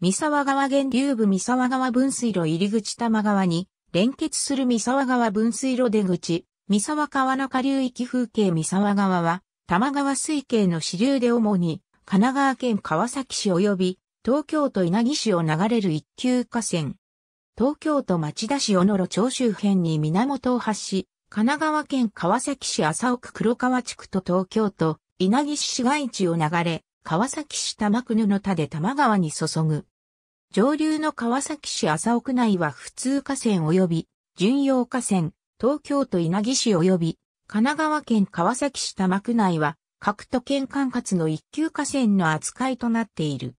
三沢川源流部三沢川分水路入口玉川に連結する三沢川分水路出口、三沢川の下流域風景三沢川は、玉川水系の支流で主に、神奈川県川崎市及び、東京都稲城市を流れる一級河川。東京都町田市小野路町周辺に源を発し、神奈川県川崎市麻生区黒川地区と東京都稲城市市街地を流れ、川崎市玉久野の田で玉川に注ぐ。上流の川崎市麻生区内は普通河川及び、巡洋河川、東京都稲城市及び、神奈川県川崎市多摩区内は、各都県管轄の一級河川の扱いとなっている。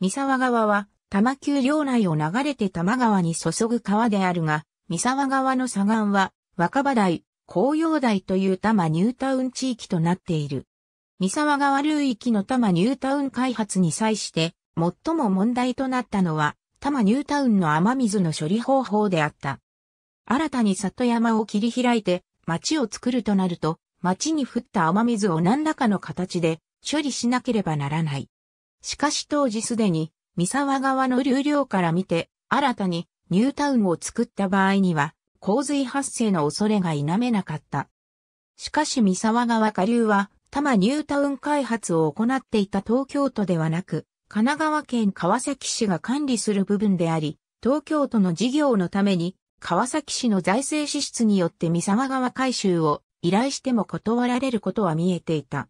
三沢川は、多摩丘陵内を流れて多摩川に注ぐ川であるが、三沢川の左岸は、若葉台、紅葉台という多摩ニュータウン地域となっている。三沢川流域の多摩ニュータウン開発に際して、最も問題となったのは、多摩ニュータウンの雨水の処理方法であった。新たに里山を切り開いて、町を作るとなると、町に降った雨水を何らかの形で処理しなければならない。しかし当時すでに、三沢川の流量から見て、新たにニュータウンを作った場合には、洪水発生の恐れが否めなかった。しかし三沢川下流は、多摩ニュータウン開発を行っていた東京都ではなく、神奈川県川崎市が管理する部分であり、東京都の事業のために、川崎市の財政支出によって三沢川改修を依頼しても断られることは見えていた。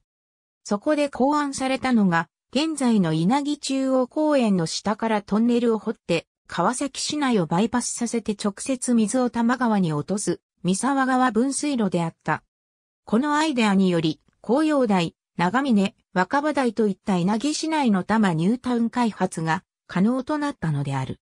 そこで考案されたのが、現在の稲城中央公園の下からトンネルを掘って、川崎市内をバイパスさせて直接水を多摩川に落とす、三沢川分水路であった。このアイデアにより、紅葉台、長峰、若葉台といった稲城市内の多摩ニュータウン開発が可能となったのである。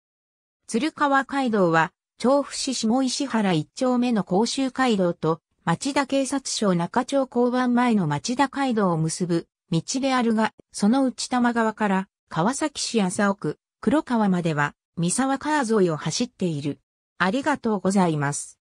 鶴川街道は、調布市下石原一丁目の甲州街道と、町田警察署中町交番前の町田街道を結ぶ道であるが、その内多摩川から川崎市麻生区黒川までは三沢川沿いを走っている。ありがとうございます。